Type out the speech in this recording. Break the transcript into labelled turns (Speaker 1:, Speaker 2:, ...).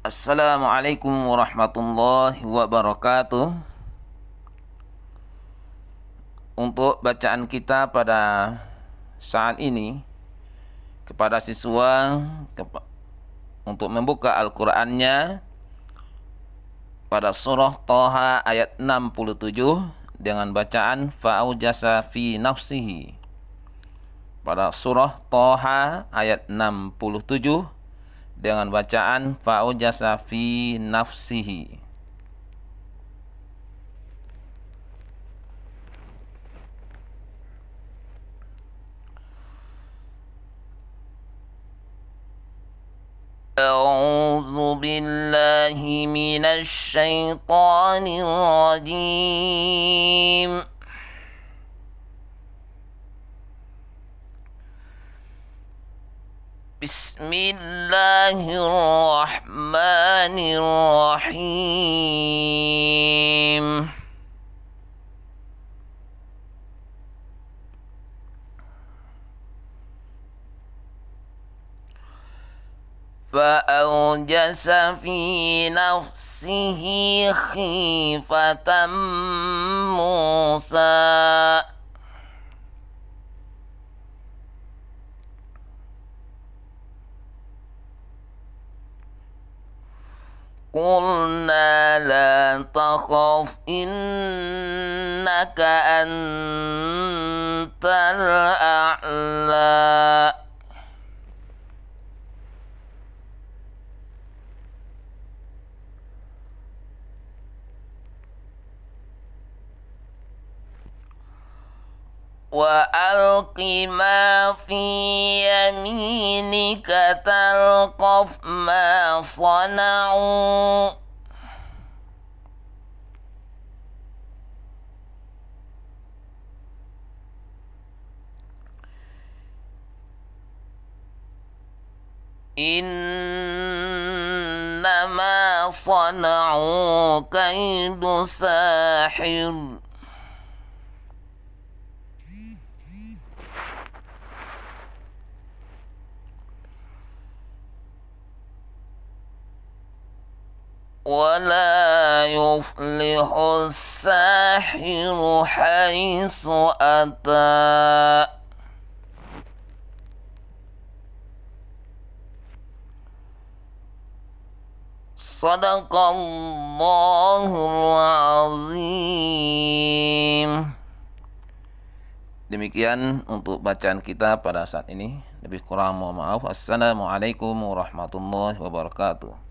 Speaker 1: Assalamualaikum warahmatullahi wabarakatuh. Untuk bacaan kita pada saat ini kepada siswa kepa, untuk membuka Al-Qur'annya pada surah Toha ayat 67 dengan bacaan faujasa fi nafsihi. Pada surah Toha ayat 67 dengan bacaan faujasa fi nafsihi
Speaker 2: أعوذ بالله من الشيطان الرجيم بسم الله الرحمن الرحيم فأوجس في نفسه خيفة موسى قلنا لا تخف إنك أنت الأعلى وألق ما في يمينك تلقف ما صنعوا إنما صنعوا كيد ساحر ولا يفلح الساحر حيث أتى صدق الله
Speaker 1: العظيم Demikian untuk bacaan kita pada saat ini. Lebih kurang mohon maaf. Assalamualaikum warahmatullahi wabarakatuh.